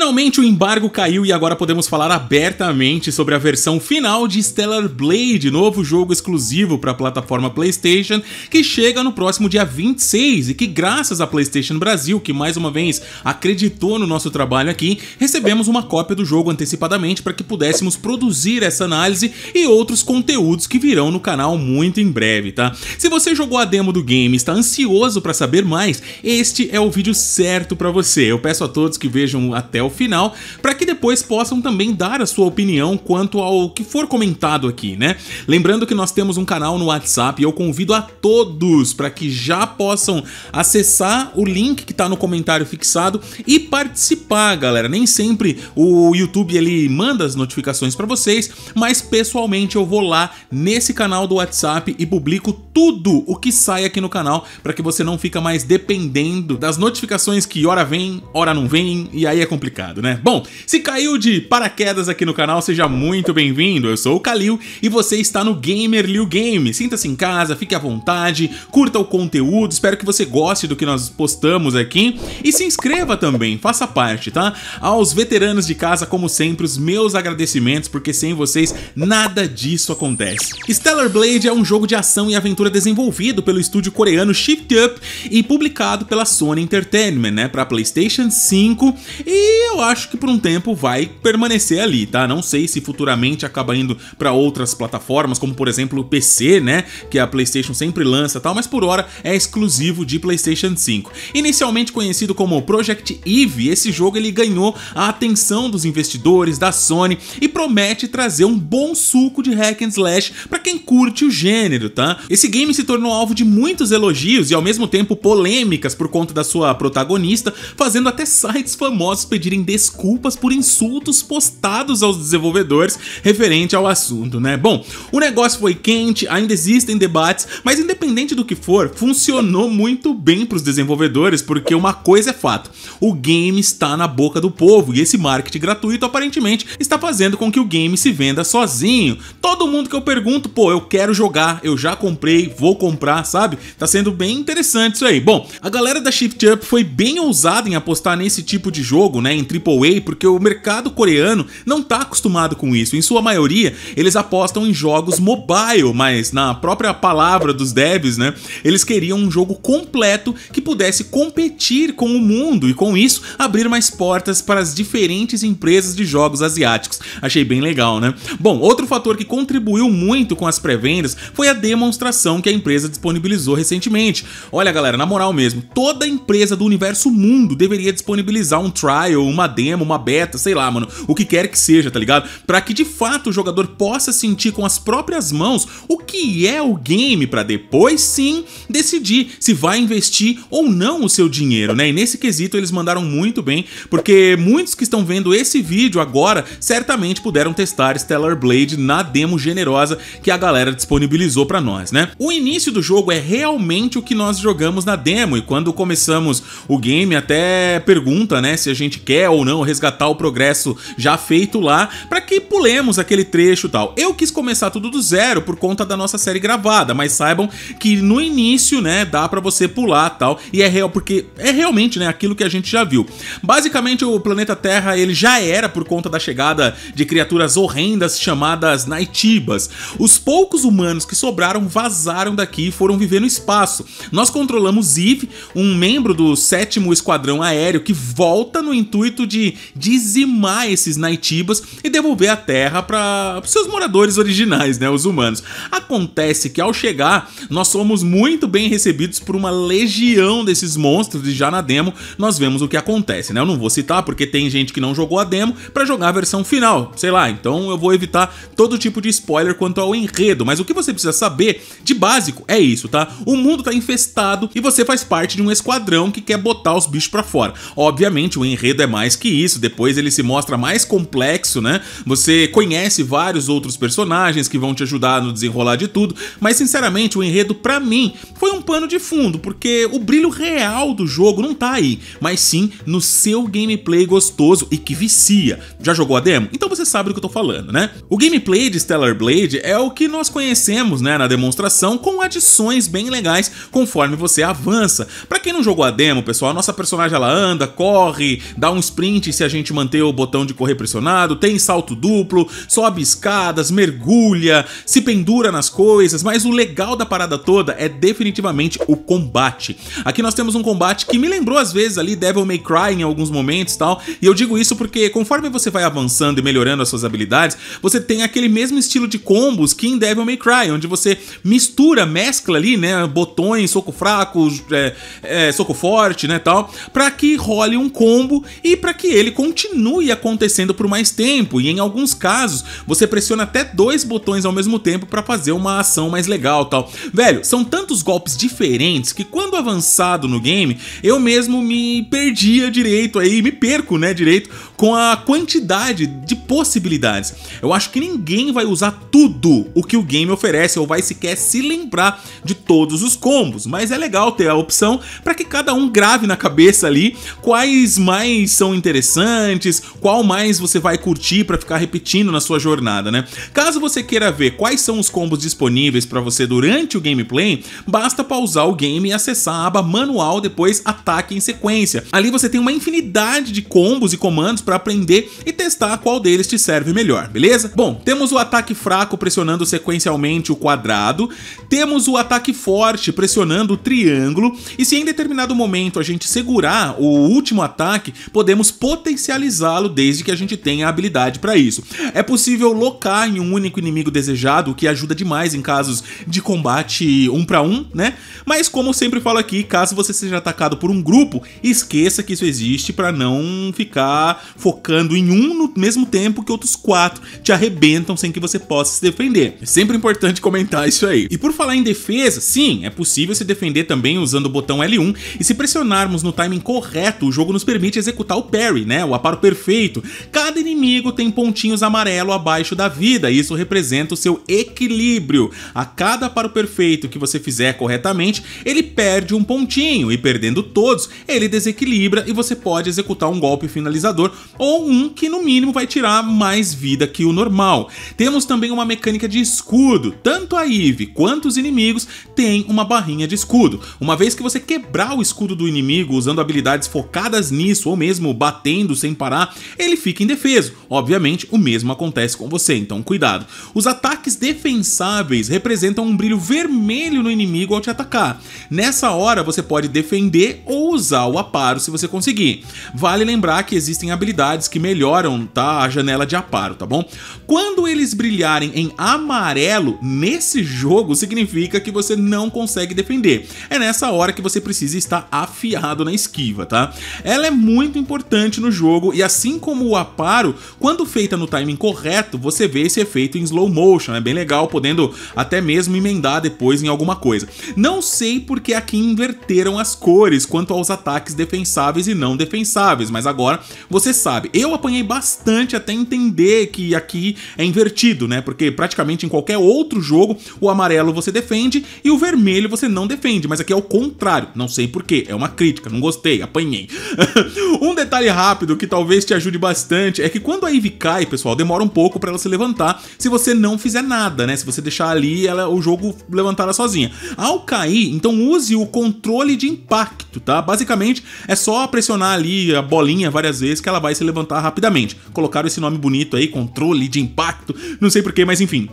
Finalmente o embargo caiu e agora podemos falar abertamente sobre a versão final de Stellar Blade, novo jogo exclusivo para a plataforma PlayStation, que chega no próximo dia 26 e que, graças à PlayStation Brasil, que mais uma vez acreditou no nosso trabalho aqui, recebemos uma cópia do jogo antecipadamente para que pudéssemos produzir essa análise e outros conteúdos que virão no canal muito em breve, tá? Se você jogou a demo do game e está ansioso para saber mais, este é o vídeo certo para você. Eu peço a todos que vejam até o o final, para que depois possam também dar a sua opinião quanto ao que for comentado aqui, né? Lembrando que nós temos um canal no WhatsApp e eu convido a todos para que já possam acessar o link que está no comentário fixado e participar, galera. Nem sempre o YouTube ele manda as notificações para vocês, mas pessoalmente eu vou lá nesse canal do WhatsApp e publico tudo o que sai aqui no canal para que você não fica mais dependendo das notificações que hora vem, hora não vem e aí é complicado complicado, né? Bom, se caiu de paraquedas aqui no canal, seja muito bem-vindo. Eu sou o Kalil e você está no Gamer Liu Game. Sinta-se em casa, fique à vontade, curta o conteúdo, espero que você goste do que nós postamos aqui e se inscreva também, faça parte, tá? Aos veteranos de casa, como sempre, os meus agradecimentos, porque sem vocês nada disso acontece. Stellar Blade é um jogo de ação e aventura desenvolvido pelo estúdio coreano Shift Up e publicado pela Sony Entertainment, né, para PlayStation 5 e eu acho que por um tempo vai permanecer ali, tá? Não sei se futuramente acaba indo para outras plataformas, como por exemplo o PC, né? Que a PlayStation sempre lança tal, mas por hora é exclusivo de PlayStation 5. Inicialmente conhecido como Project Eve, esse jogo ele ganhou a atenção dos investidores da Sony e promete trazer um bom suco de hack and slash para quem curte o gênero, tá? Esse game se tornou alvo de muitos elogios e ao mesmo tempo polêmicas por conta da sua protagonista, fazendo até sites famosos pedirem desculpas por insultos postados aos desenvolvedores referente ao assunto, né? Bom, o negócio foi quente, ainda existem debates, mas independente do que for, funcionou muito bem para os desenvolvedores, porque uma coisa é fato: o game está na boca do povo e esse marketing gratuito aparentemente está fazendo com que o game se venda sozinho. Todo mundo que eu pergunto, pô, eu quero jogar, eu já comprei, vou comprar, sabe? Tá sendo bem interessante isso aí. Bom, a galera da Shift Up foi bem ousada em apostar nesse tipo de jogo, né? AAA, porque o mercado coreano não está acostumado com isso. Em sua maioria, eles apostam em jogos mobile, mas na própria palavra dos devs, né, eles queriam um jogo completo que pudesse competir com o mundo e com isso abrir mais portas para as diferentes empresas de jogos asiáticos. Achei bem legal, né? Bom, outro fator que contribuiu muito com as pré-vendas foi a demonstração que a empresa disponibilizou recentemente. Olha, galera, na moral mesmo, toda empresa do universo mundo deveria disponibilizar um trial, uma uma demo, uma beta, sei lá, mano, o que quer que seja, tá ligado? Para que de fato o jogador possa sentir com as próprias mãos o que é o game para depois sim decidir se vai investir ou não o seu dinheiro, né? E nesse quesito eles mandaram muito bem, porque muitos que estão vendo esse vídeo agora certamente puderam testar Stellar Blade na demo generosa que a galera disponibilizou para nós, né? O início do jogo é realmente o que nós jogamos na demo e quando começamos o game até pergunta, né, se a gente quer ou não, resgatar o progresso já feito lá, para que pulemos aquele trecho e tal. Eu quis começar tudo do zero por conta da nossa série gravada, mas saibam que no início, né, dá para você pular tal, e é real, porque é realmente, né, aquilo que a gente já viu. Basicamente, o planeta Terra, ele já era por conta da chegada de criaturas horrendas chamadas Naitibas. Os poucos humanos que sobraram vazaram daqui e foram viver no espaço. Nós controlamos Eve, um membro do sétimo esquadrão aéreo que volta no intuito de dizimar esses Naitibas e devolver a terra para seus moradores originais, né, os humanos. Acontece que ao chegar, nós somos muito bem recebidos por uma legião desses monstros e já na demo nós vemos o que acontece, né? Eu não vou citar porque tem gente que não jogou a demo para jogar a versão final, sei lá, então eu vou evitar todo tipo de spoiler quanto ao enredo, mas o que você precisa saber de básico é isso, tá? O mundo tá infestado e você faz parte de um esquadrão que quer botar os bichos para fora. Obviamente, o enredo é mais mais que isso, depois ele se mostra mais complexo, né? Você conhece vários outros personagens que vão te ajudar no desenrolar de tudo, mas sinceramente o enredo para mim foi um pano de fundo, porque o brilho real do jogo não tá aí, mas sim no seu gameplay gostoso e que vicia. Já jogou a demo? Então você sabe do que eu tô falando, né? O gameplay de Stellar Blade é o que nós conhecemos, né, na demonstração com adições bem legais conforme você avança. Para quem não jogou a demo, pessoal, a nossa personagem ela anda, corre, dá um sprint se a gente manter o botão de correr pressionado, tem salto duplo, sobe escadas, mergulha, se pendura nas coisas, mas o legal da parada toda é definitivamente o combate. Aqui nós temos um combate que me lembrou às vezes ali Devil May Cry em alguns momentos e tal, e eu digo isso porque conforme você vai avançando e melhorando as suas habilidades, você tem aquele mesmo estilo de combos que em Devil May Cry, onde você mistura, mescla ali, né, botões, soco fraco, é, é, soco forte, né, tal, para que role um combo e para que ele continue acontecendo por mais tempo, e em alguns casos você pressiona até dois botões ao mesmo tempo para fazer uma ação mais legal tal. Velho, são tantos golpes diferentes que quando avançado no game, eu mesmo me perdia direito aí, me perco, né, direito com a quantidade de possibilidades. Eu acho que ninguém vai usar tudo o que o game oferece ou vai sequer se lembrar de todos os combos, mas é legal ter a opção para que cada um grave na cabeça ali quais mais são são interessantes, qual mais você vai curtir para ficar repetindo na sua jornada, né? Caso você queira ver quais são os combos disponíveis para você durante o gameplay, basta pausar o game e acessar a aba manual depois ataque em sequência. Ali você tem uma infinidade de combos e comandos para aprender e testar qual deles te serve melhor, beleza? Bom, temos o ataque fraco pressionando sequencialmente o quadrado, temos o ataque forte pressionando o triângulo e se em determinado momento a gente segurar o último ataque, podemos podemos potencializá-lo desde que a gente tenha a habilidade para isso. É possível locar em um único inimigo desejado, o que ajuda demais em casos de combate um para um, né? Mas como eu sempre falo aqui, caso você seja atacado por um grupo, esqueça que isso existe para não ficar focando em um no mesmo tempo que outros quatro te arrebentam sem que você possa se defender. É sempre importante comentar isso aí. E por falar em defesa, sim, é possível se defender também usando o botão L1 e se pressionarmos no timing correto, o jogo nos permite executar o parry, né? O aparo perfeito. Cada inimigo tem pontinhos amarelo abaixo da vida, e isso representa o seu equilíbrio. A cada aparo perfeito que você fizer corretamente, ele perde um pontinho, e perdendo todos, ele desequilibra e você pode executar um golpe finalizador ou um que no mínimo vai tirar mais vida que o normal. Temos também uma mecânica de escudo. Tanto a Eve quanto os inimigos têm uma barrinha de escudo. Uma vez que você quebrar o escudo do inimigo usando habilidades focadas nisso ou mesmo batendo sem parar, ele fica indefeso. Obviamente, o mesmo acontece com você, então cuidado. Os ataques defensáveis representam um brilho vermelho no inimigo ao te atacar. Nessa hora, você pode defender ou usar o aparo se você conseguir. Vale lembrar que existem habilidades que melhoram tá, a janela de aparo, tá bom? Quando eles brilharem em amarelo nesse jogo, significa que você não consegue defender. É nessa hora que você precisa estar afiado na esquiva, tá? Ela é muito importante importante no jogo e assim como o aparo, quando feita no timing correto, você vê esse efeito em slow motion, é bem legal, podendo até mesmo emendar depois em alguma coisa. Não sei porque aqui inverteram as cores quanto aos ataques defensáveis e não defensáveis, mas agora você sabe. Eu apanhei bastante até entender que aqui é invertido, né? Porque praticamente em qualquer outro jogo, o amarelo você defende e o vermelho você não defende, mas aqui é o contrário. Não sei porquê, é uma crítica, não gostei, apanhei. um detalhe detalhe rápido que talvez te ajude bastante é que quando a Eve cai, pessoal, demora um pouco para ela se levantar se você não fizer nada, né? Se você deixar ali ela, o jogo levantar ela sozinha. Ao cair, então use o controle de impacto, tá? Basicamente é só pressionar ali a bolinha várias vezes que ela vai se levantar rapidamente. Colocaram esse nome bonito aí, controle de impacto, não sei porquê, mas enfim.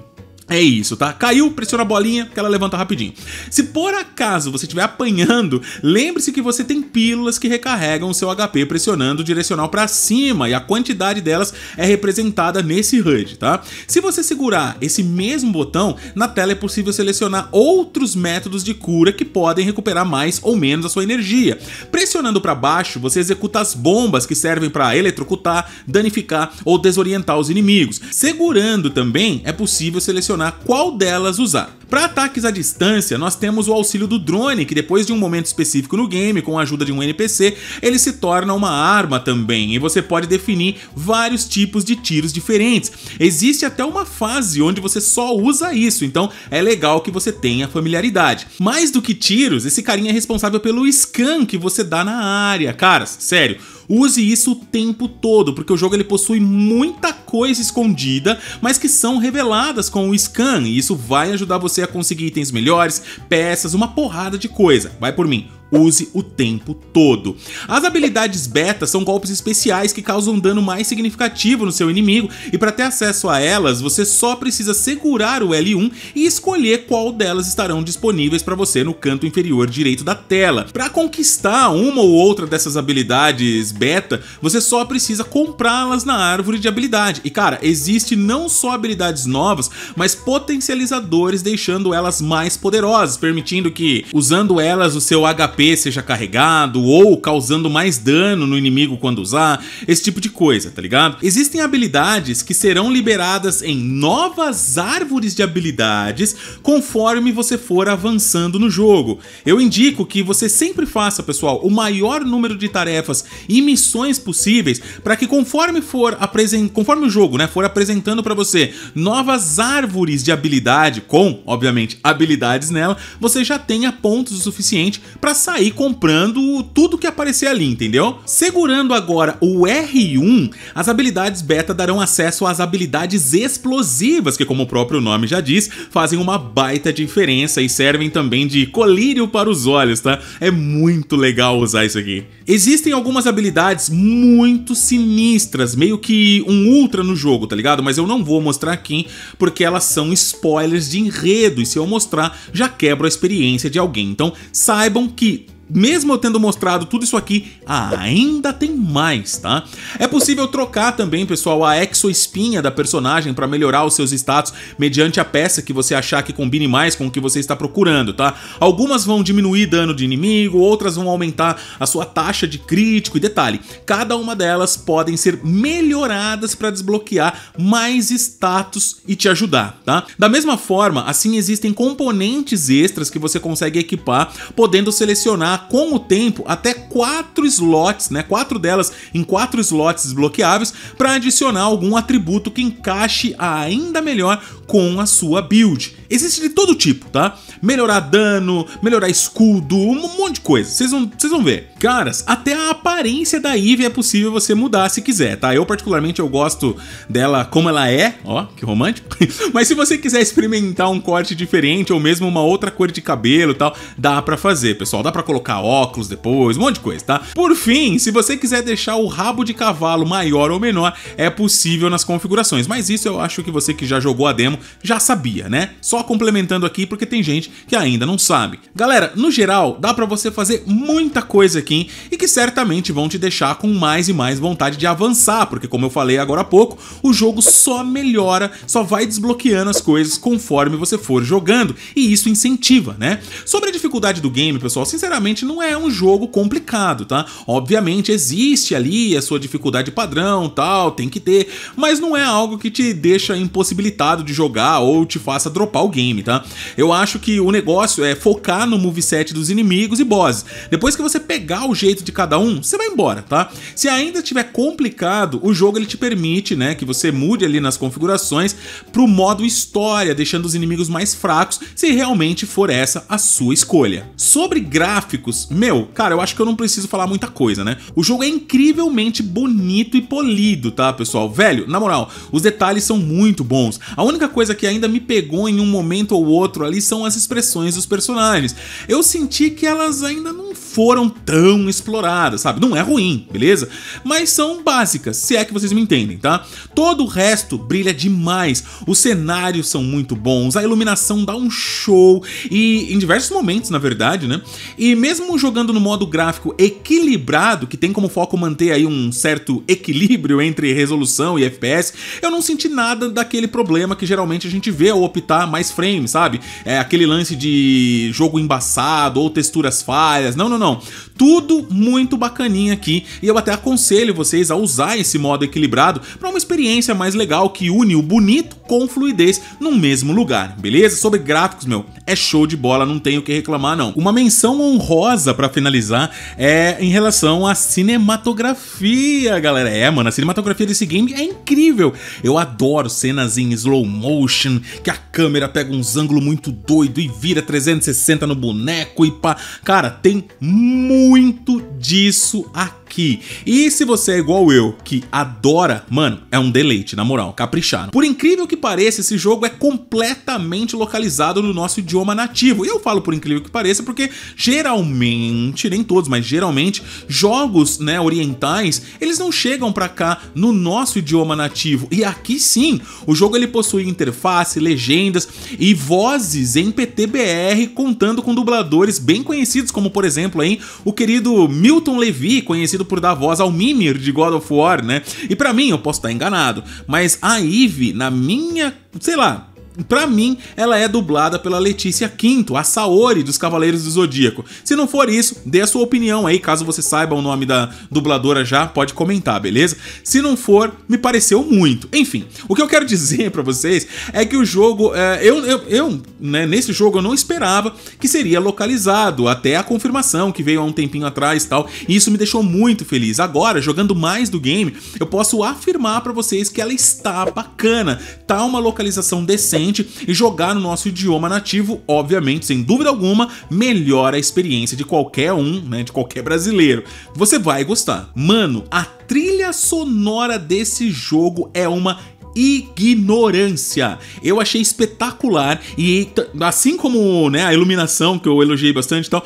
É isso, tá? Caiu, pressiona a bolinha que ela levanta rapidinho. Se por acaso você estiver apanhando, lembre-se que você tem pílulas que recarregam o seu HP pressionando o direcional para cima e a quantidade delas é representada nesse HUD, tá? Se você segurar esse mesmo botão, na tela é possível selecionar outros métodos de cura que podem recuperar mais ou menos a sua energia. Pressionando para baixo, você executa as bombas que servem para eletrocutar, danificar ou desorientar os inimigos. Segurando também é possível selecionar selecionar qual delas usar. Para ataques à distância, nós temos o auxílio do drone, que depois de um momento específico no game, com a ajuda de um NPC, ele se torna uma arma também, e você pode definir vários tipos de tiros diferentes. Existe até uma fase onde você só usa isso, então é legal que você tenha familiaridade. Mais do que tiros, esse carinha é responsável pelo scan que você dá na área. Caras, sério, use isso o tempo todo, porque o jogo ele possui muita coisa escondida, mas que são reveladas com o scan, e isso vai ajudar você você a conseguir itens melhores, peças, uma porrada de coisa. Vai por mim use o tempo todo. As habilidades beta são golpes especiais que causam dano mais significativo no seu inimigo e para ter acesso a elas, você só precisa segurar o L1 e escolher qual delas estarão disponíveis para você no canto inferior direito da tela. Para conquistar uma ou outra dessas habilidades beta, você só precisa comprá-las na árvore de habilidade. E cara, existe não só habilidades novas, mas potencializadores deixando elas mais poderosas, permitindo que usando elas o seu HP seja carregado ou causando mais dano no inimigo quando usar, esse tipo de coisa, tá ligado? Existem habilidades que serão liberadas em novas árvores de habilidades conforme você for avançando no jogo. Eu indico que você sempre faça, pessoal, o maior número de tarefas e missões possíveis para que conforme for apresentando, conforme o jogo, né, for apresentando para você novas árvores de habilidade com, obviamente, habilidades nela, você já tenha pontos o suficiente para sair comprando tudo que aparecer ali, entendeu? Segurando agora o R1, as habilidades beta darão acesso às habilidades explosivas, que como o próprio nome já diz, fazem uma baita diferença e servem também de colírio para os olhos, tá? É muito legal usar isso aqui. Existem algumas habilidades muito sinistras, meio que um ultra no jogo, tá ligado? Mas eu não vou mostrar aqui porque elas são spoilers de enredo e se eu mostrar já quebro a experiência de alguém. Então saibam que mesmo eu tendo mostrado tudo isso aqui, ainda tem mais, tá? É possível trocar também, pessoal, a exoespinha da personagem para melhorar os seus status mediante a peça que você achar que combine mais com o que você está procurando, tá? Algumas vão diminuir dano de inimigo, outras vão aumentar a sua taxa de crítico e detalhe, cada uma delas podem ser melhoradas para desbloquear mais status e te ajudar, tá? Da mesma forma, assim existem componentes extras que você consegue equipar, podendo selecionar com o tempo até quatro slots, né, quatro delas em quatro slots desbloqueáveis para adicionar algum atributo que encaixe ainda melhor com a sua build. Existe de todo tipo, tá? Melhorar dano, melhorar escudo, um monte de coisa. Vocês vão, vocês vão ver. Caras, até a aparência da Eve é possível você mudar se quiser, tá? Eu particularmente eu gosto dela como ela é, ó, que romântico. Mas se você quiser experimentar um corte diferente ou mesmo uma outra cor de cabelo, tal, dá para fazer, pessoal. Dá para colocar óculos depois, um monte de coisa, tá? Por fim, se você quiser deixar o rabo de cavalo maior ou menor, é possível nas configurações. Mas isso eu acho que você que já jogou a demo já sabia, né? Só só complementando aqui porque tem gente que ainda não sabe. Galera, no geral, dá para você fazer muita coisa aqui e que certamente vão te deixar com mais e mais vontade de avançar, porque como eu falei agora há pouco, o jogo só melhora, só vai desbloqueando as coisas conforme você for jogando, e isso incentiva, né? Sobre a dificuldade do game, pessoal, sinceramente não é um jogo complicado, tá? Obviamente existe ali a sua dificuldade padrão, tal, tem que ter, mas não é algo que te deixa impossibilitado de jogar ou te faça dropar game, tá? Eu acho que o negócio é focar no moveset dos inimigos e bosses. Depois que você pegar o jeito de cada um, você vai embora, tá? Se ainda tiver complicado, o jogo ele te permite, né, que você mude ali nas configurações pro modo história, deixando os inimigos mais fracos, se realmente for essa a sua escolha. Sobre gráficos, meu, cara, eu acho que eu não preciso falar muita coisa, né? O jogo é incrivelmente bonito e polido, tá, pessoal? Velho, na moral, os detalhes são muito bons. A única coisa que ainda me pegou em um momento ou outro ali são as expressões dos personagens. Eu senti que elas ainda não foram tão exploradas, sabe? Não é ruim, beleza? Mas são básicas, se é que vocês me entendem, tá? Todo o resto brilha demais, os cenários são muito bons, a iluminação dá um show e em diversos momentos, na verdade, né? E mesmo jogando no modo gráfico equilibrado, que tem como foco manter aí um certo equilíbrio entre resolução e FPS, eu não senti nada daquele problema que geralmente a gente vê ao optar mais frames, sabe? É aquele lance de jogo embaçado ou texturas falhas. Não, não, não. Tudo muito bacaninha aqui e eu até aconselho vocês a usar esse modo equilibrado para uma experiência mais legal que une o bonito com fluidez no mesmo lugar, beleza? Sobre gráficos, meu, é show de bola, não tenho o que reclamar não. Uma menção honrosa para finalizar é em relação à cinematografia, galera. É, mano, a cinematografia desse game é incrível. Eu adoro cenas em slow motion, que a câmera pega uns ângulos muito doido e vira 360 no boneco e pá. Cara, tem muito muito disso aqui aqui. E se você é igual eu, que adora, mano, é um deleite, na moral, caprichar Por incrível que pareça, esse jogo é completamente localizado no nosso idioma nativo. E eu falo por incrível que pareça porque geralmente, nem todos, mas geralmente, jogos, né, orientais, eles não chegam para cá no nosso idioma nativo. E aqui sim, o jogo ele possui interface, legendas e vozes em PTBR contando com dubladores bem conhecidos como, por exemplo, aí, o querido Milton Levy conhecido por dar voz ao Mimir de God of War, né? E para mim, eu posso estar enganado, mas a Eve, na minha, sei lá, Pra mim, ela é dublada pela Letícia Quinto, a Saori dos Cavaleiros do Zodíaco. Se não for isso, dê a sua opinião aí, caso você saiba o nome da dubladora já, pode comentar, beleza? Se não for, me pareceu muito. Enfim, o que eu quero dizer para vocês é que o jogo, é, eu, eu, eu né, nesse jogo eu não esperava que seria localizado, até a confirmação que veio há um tempinho atrás e tal, e isso me deixou muito feliz. Agora, jogando mais do game, eu posso afirmar para vocês que ela está bacana, tá uma localização decente e jogar no nosso idioma nativo, obviamente, sem dúvida alguma, melhora a experiência de qualquer um, né, de qualquer brasileiro. Você vai gostar. Mano, a trilha sonora desse jogo é uma ignorância. Eu achei espetacular e assim como, né, a iluminação que eu elogiei bastante e tal,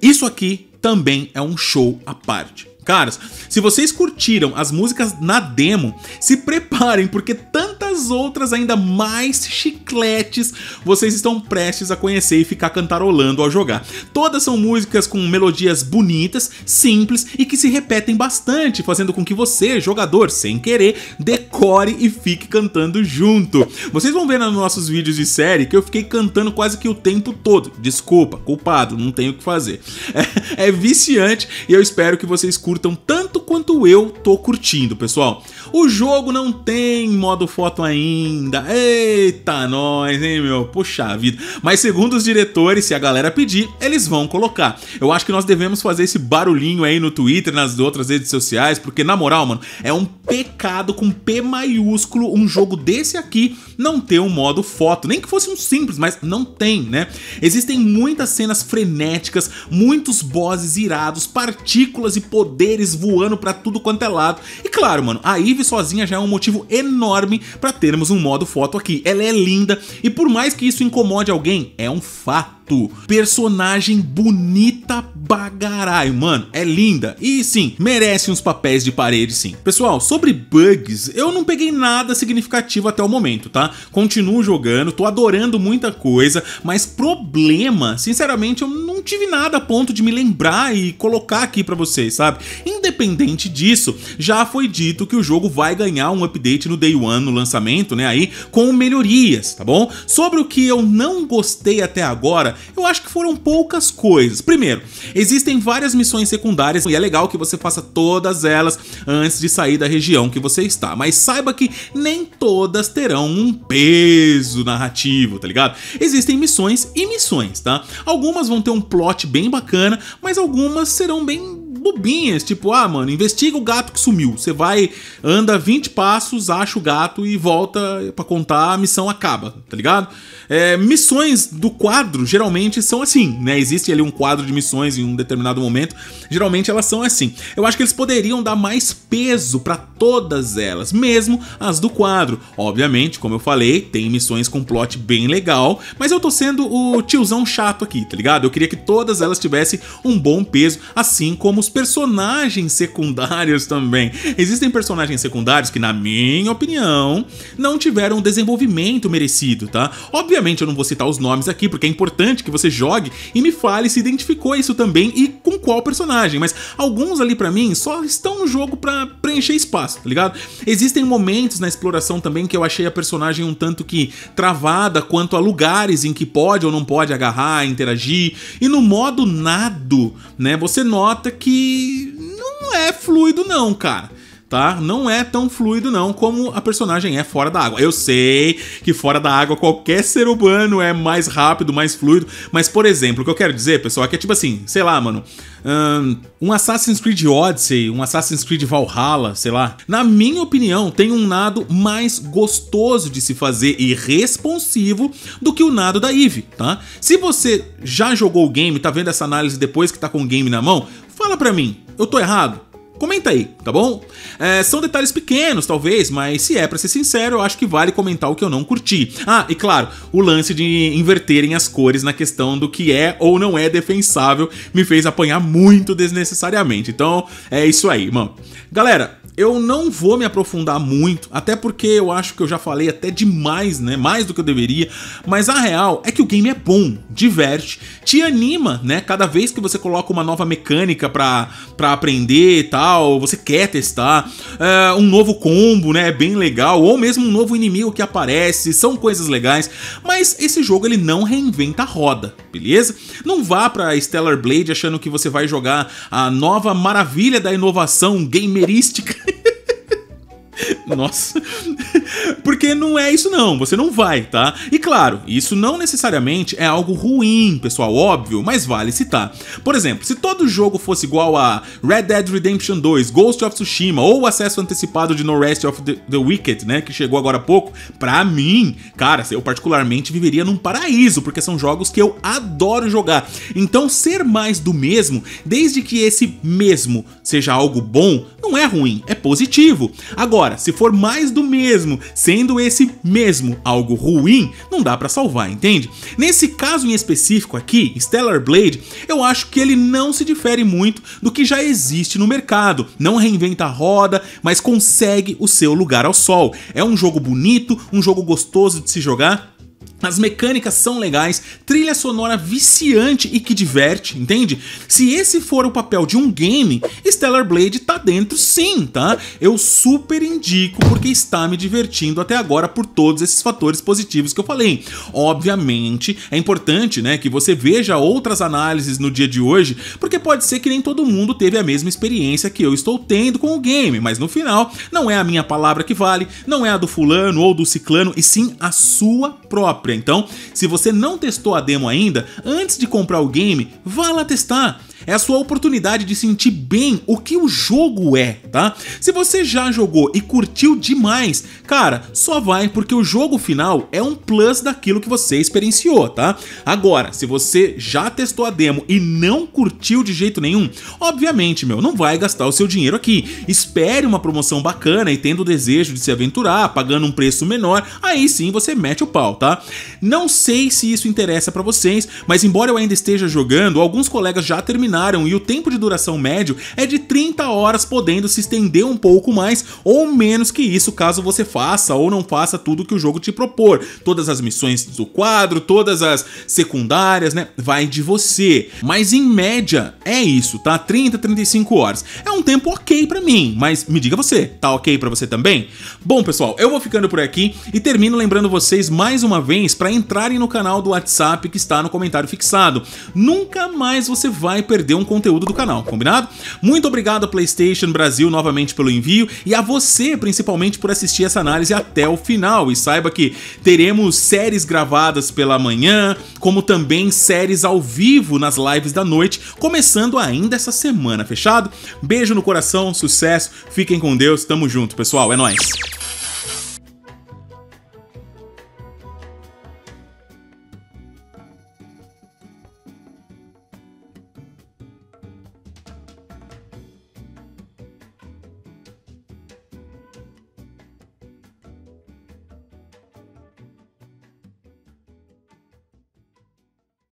isso aqui também é um show à parte. Caras, se vocês curtiram as músicas na demo, se preparem porque tantas outras ainda mais chicletes vocês estão prestes a conhecer e ficar cantarolando ao jogar. Todas são músicas com melodias bonitas, simples e que se repetem bastante, fazendo com que você, jogador, sem querer, decore e fique cantando junto. Vocês vão ver nos nossos vídeos de série que eu fiquei cantando quase que o tempo todo. Desculpa, culpado, não tenho o que fazer. É, é viciante e eu espero que vocês curtam curtam tanto quanto eu tô curtindo, pessoal. O jogo não tem modo foto ainda. Eita, nós, hein, meu? Puxa vida. Mas segundo os diretores, se a galera pedir, eles vão colocar. Eu acho que nós devemos fazer esse barulhinho aí no Twitter, nas outras redes sociais, porque na moral, mano, é um pecado com P maiúsculo um jogo desse aqui não ter um modo foto. Nem que fosse um simples, mas não tem, né? Existem muitas cenas frenéticas, muitos bosses irados, partículas e poder poderes voando pra tudo quanto é lado. E claro, mano, a Eve sozinha já é um motivo enorme pra termos um modo foto aqui. Ela é linda e por mais que isso incomode alguém, é um fato. Personagem bonita bagarai, mano. É linda. E sim, merece uns papéis de parede, sim. Pessoal, sobre bugs, eu não peguei nada significativo até o momento, tá? Continuo jogando, tô adorando muita coisa, mas problema, sinceramente, eu não tive nada a ponto de me lembrar e colocar aqui pra vocês, sabe? Independente disso, já foi dito que o jogo vai ganhar um update no Day One, no lançamento, né, aí, com melhorias, tá bom? Sobre o que eu não gostei até agora, eu acho que foram poucas coisas. Primeiro, existem várias missões secundárias e é legal que você faça todas elas antes de sair da região que você está, mas saiba que nem todas terão um peso narrativo, tá ligado? Existem missões e missões, tá? Algumas vão ter um plot bem bacana, mas algumas serão bem bobinhas, tipo, ah, mano, investiga o gato que sumiu. Você vai, anda 20 passos, acha o gato e volta para contar, a missão acaba, tá ligado? É, missões do quadro geralmente são assim, né? Existe ali um quadro de missões em um determinado momento, geralmente elas são assim. Eu acho que eles poderiam dar mais peso para todas elas, mesmo as do quadro. Obviamente, como eu falei, tem missões com plot bem legal, mas eu tô sendo o tiozão chato aqui, tá ligado? Eu queria que todas elas tivessem um bom peso, assim como os personagens secundários também. Existem personagens secundários que, na minha opinião, não tiveram o desenvolvimento merecido, tá? Obviamente eu não vou citar os nomes aqui, porque é importante que você jogue e me fale se identificou isso também e com qual personagem, mas alguns ali para mim só estão no jogo para preencher espaço, tá ligado? Existem momentos na exploração também que eu achei a personagem um tanto que travada quanto a lugares em que pode ou não pode agarrar, interagir, e no modo nado, né? Você nota que não é fluido não, cara. Tá? Não é tão fluido não como a personagem é fora da água. Eu sei que fora da água qualquer ser humano é mais rápido, mais fluido, mas por exemplo, o que eu quero dizer, pessoal, é que é tipo assim, sei lá, mano, hum, um Assassin's Creed Odyssey, um Assassin's Creed Valhalla, sei lá, na minha opinião, tem um nado mais gostoso de se fazer e responsivo do que o nado da Eve, tá? Se você já jogou o game, tá vendo essa análise depois que tá com o game na mão, Fala pra mim, eu tô errado? Comenta aí, tá bom? É, são detalhes pequenos, talvez, mas se é para ser sincero, eu acho que vale comentar o que eu não curti. Ah, e claro, o lance de inverterem as cores na questão do que é ou não é defensável me fez apanhar muito desnecessariamente. Então, é isso aí, mano. Galera, eu não vou me aprofundar muito, até porque eu acho que eu já falei até demais, né? Mais do que eu deveria. Mas a real é que o game é bom, diverte, te anima, né? Cada vez que você coloca uma nova mecânica pra, pra aprender e tal, você quer testar. Eh, um novo combo, né? É bem legal. Ou mesmo um novo inimigo que aparece, são coisas legais. Mas esse jogo ele não reinventa a roda, beleza? Não vá pra Stellar Blade achando que você vai jogar a nova maravilha da inovação gamerística nossa. Porque não é isso não, você não vai, tá? E claro, isso não necessariamente é algo ruim, pessoal, óbvio, mas vale citar. Por exemplo, se todo jogo fosse igual a Red Dead Redemption 2, Ghost of Tsushima ou o acesso antecipado de No Rest of the, the Wicked, né, que chegou agora há pouco, pra mim, cara, eu particularmente viveria num paraíso, porque são jogos que eu adoro jogar. Então, ser mais do mesmo, desde que esse mesmo seja algo bom, não é ruim, é positivo. Agora, se for mais do mesmo sendo esse mesmo algo ruim, não dá para salvar, entende? Nesse caso em específico aqui, Stellar Blade, eu acho que ele não se difere muito do que já existe no mercado. Não reinventa a roda, mas consegue o seu lugar ao sol. É um jogo bonito, um jogo gostoso de se jogar as mecânicas são legais, trilha sonora viciante e que diverte, entende? Se esse for o papel de um game, Stellar Blade tá dentro sim, tá? Eu super indico porque está me divertindo até agora por todos esses fatores positivos que eu falei. Obviamente, é importante, né, que você veja outras análises no dia de hoje, porque pode ser que nem todo mundo teve a mesma experiência que eu estou tendo com o game, mas no final, não é a minha palavra que vale, não é a do fulano ou do ciclano, e sim a sua própria própria. Então, se você não testou a demo ainda, antes de comprar o game, vá lá testar. É a sua oportunidade de sentir bem o que o jogo é, tá? Se você já jogou e curtiu demais, Cara, só vai porque o jogo final é um plus daquilo que você experienciou, tá? Agora, se você já testou a demo e não curtiu de jeito nenhum, obviamente, meu, não vai gastar o seu dinheiro aqui. Espere uma promoção bacana e tendo o desejo de se aventurar, pagando um preço menor, aí sim você mete o pau, tá? Não sei se isso interessa para vocês, mas embora eu ainda esteja jogando, alguns colegas já terminaram e o tempo de duração médio é de 30 horas, podendo se estender um pouco mais ou menos que isso caso você faça faça ou não faça tudo que o jogo te propor. Todas as missões do quadro, todas as secundárias, né? Vai de você. Mas em média é isso, tá? 30, 35 horas. É um tempo ok para mim, mas me diga você, tá ok para você também? Bom, pessoal, eu vou ficando por aqui e termino lembrando vocês mais uma vez para entrarem no canal do WhatsApp que está no comentário fixado. Nunca mais você vai perder um conteúdo do canal, combinado? Muito obrigado PlayStation Brasil novamente pelo envio e a você principalmente por assistir essa análise análise até o final. E saiba que teremos séries gravadas pela manhã, como também séries ao vivo nas lives da noite, começando ainda essa semana, fechado? Beijo no coração, sucesso, fiquem com Deus, tamo junto, pessoal, é nóis!